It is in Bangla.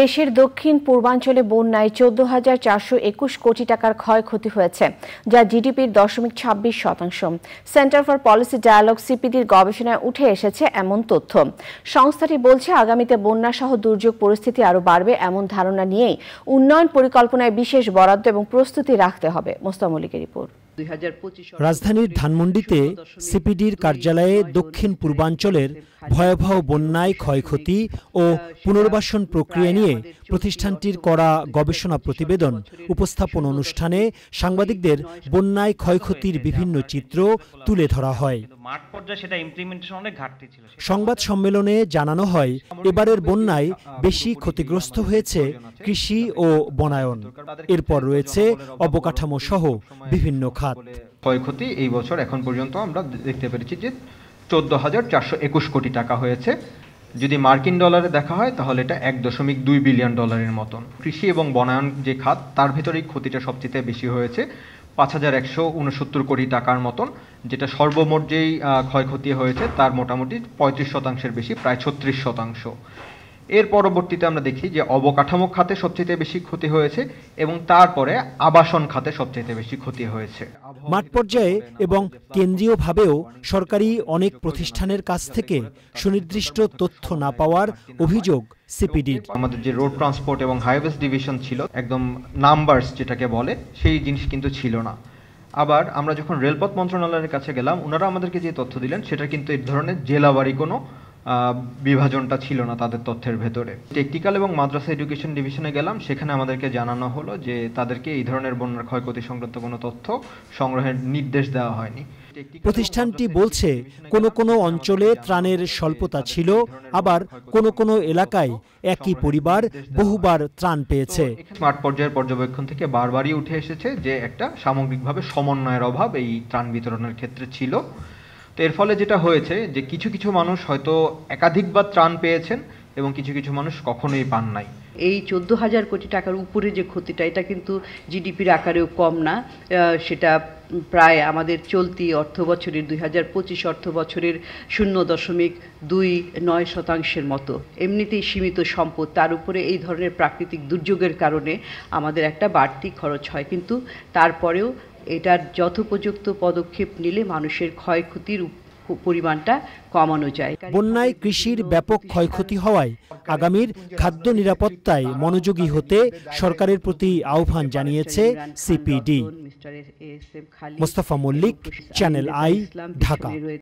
দেশের দক্ষিণ পূর্বাঞ্চলে বন্যায় চোদ্দ হাজার চারশো একুশ কোটি টাকার ক্ষয়ক্ষতি হয়েছে যা জিডিপির দশমিক ছাব্বিশ শতাংশ সেন্টার ফর পলিসি ডায়ালগ সিপিডির গবেষণায় উঠে এসেছে এমন তথ্য সংস্থাটি বলছে আগামীতে বন্যাসহ দুর্যোগ পরিস্থিতি আরও বাড়বে এমন ধারণা নিয়েই উন্নয়ন পরিকল্পনায় বিশেষ বরাদ্দ এবং প্রস্তুতি রাখতে হবে মোস্তামলিকের রিপোর্ট রাজধানীর ধানমন্ডিতে সিপিডির কার্যালয়ে দক্ষিণ পূর্বাঞ্চলের ভয়াবহ বন্যায় ক্ষয়ক্ষতি ও পুনর্বাসন প্রক্রিয়া নিয়ে প্রতিষ্ঠানটির করা গবেষণা প্রতিবেদন উপস্থাপন অনুষ্ঠানে সাংবাদিকদের বন্যায় ক্ষয়ক্ষতির বিভিন্ন চিত্র তুলে ধরা হয় সংবাদ সম্মেলনে জানানো হয় এবারের বন্যায় বেশি ক্ষতিগ্রস্ত হয়েছে কৃষি ও বনায়ন এরপর রয়েছে অবকাঠামো সহ বিভিন্ন খাত ক্ষয়ক্ষতি এই বছর এখন পর্যন্ত আমরা দেখতে পেরেছি যে চোদ্দ হাজার চারশো একুশ কোটি টাকা হয়েছে যদি মার্কিন ডলারে দেখা হয় তাহলে এটা এক দশমিক দুই বিলিয়ন ডলারের মতন কৃষি এবং বনায়ন যে খাত তার ভেতরেই ক্ষতিটা সবচেয়ে বেশি হয়েছে পাঁচ হাজার একশো উনসত্তর কোটি টাকার মতন যেটা সর্বমোট যেই ক্ষয়ক্ষতি হয়েছে তার মোটামুটি পঁয়ত্রিশ শতাংশের বেশি প্রায় ছত্রিশ শতাংশ এর পরবর্তীতে আমরা দেখি যে অবকাঠামো খাতে সবচেয়ে বেশি ক্ষতি হয়েছে এবং তারপরে আবাসন খাতে সবচেয়ে বেশি ক্ষতি হয়েছে মাঠ পর্যায়ে এবং কেন্দ্রীয়ভাবেও সরকারি অনেক প্রতিষ্ঠানের কাছ থেকে সুনির্দিষ্ট তথ্য না পাওয়ার অভিযোগ সিপিডির আমাদের যে রোড ট্রান্সপোর্ট এবং হাইওয়েজ ডিভিশন ছিল একদম নাম্বারস যেটাকে বলে সেই জিনিস কিন্তু ছিল না আবার আমরা যখন রেলপথ মন্ত্রণালয়ের কাছে গেলাম ওনারা আমাদেরকে যে তথ্য দিলেন সেটা কিন্তু এই ধরনের জেলাবাড়ি কোনো বিভাজনটা ছিল না তাদের তথ্যের ভেতরে টেকনিক্যাল এবং মাদ্রাসা এডুকেশন ডিভিশনে গেলাম সেখানে আমাদেরকে জানানো হলো যে তাদেরকে এই ধরনের বন্যার ক্ষয়ক্ষতি সংক্রান্ত কোনো তথ্য সংগ্রহের নির্দেশ দেওয়া হয়নি প্রতিষ্ঠানটি বলছে কোন কোন অঞ্চলে ত্রাণের স্বল্পতা ছিল আবার কোনো কোনো এলাকায় একই পরিবার বহুবার ত্রাণ পেয়েছে স্মার্ট পর্যায়ের পর্যবেক্ষণ থেকে বারবারই উঠে এসেছে যে একটা সামগ্রিকভাবে সমন্বয়ের অভাব এই ত্রাণ বিতরণের ক্ষেত্রে ছিল তো এর ফলে যেটা হয়েছে যে কিছু কিছু মানুষ হয়তো একাধিকবার ত্রাণ পেয়েছেন এবং কিছু কিছু মানুষ কখনোই পান নাই এই চোদ্দ হাজার কোটি টাকার উপরে যে ক্ষতিটা এটা কিন্তু জিডিপির আকারেও কম না সেটা প্রায় আমাদের চলতি অর্থ বছরের দুই হাজার পঁচিশ অর্থ বছরের শূন্য দশমিক দুই নয় শতাংশের মতো এমনিতেই সীমিত সম্পদ তার উপরে এই ধরনের প্রাকৃতিক দুর্যোগের কারণে আমাদের একটা বাড়তি খরচ হয় কিন্তু তারপরেও এটার যথোপযুক্ত পদক্ষেপ নিলে মানুষের ক্ষয়ক্ষতির পরিমাণটা কমানো যায় বন্যায় কৃষির ব্যাপক ক্ষয়ক্ষতি হওয়ায় আগামীর খাদ্য নিরাপত্তায় মনোযোগী হতে সরকারের প্রতি আহ্বান জানিয়েছে CPD Mostafa Mallik channel I Dhaka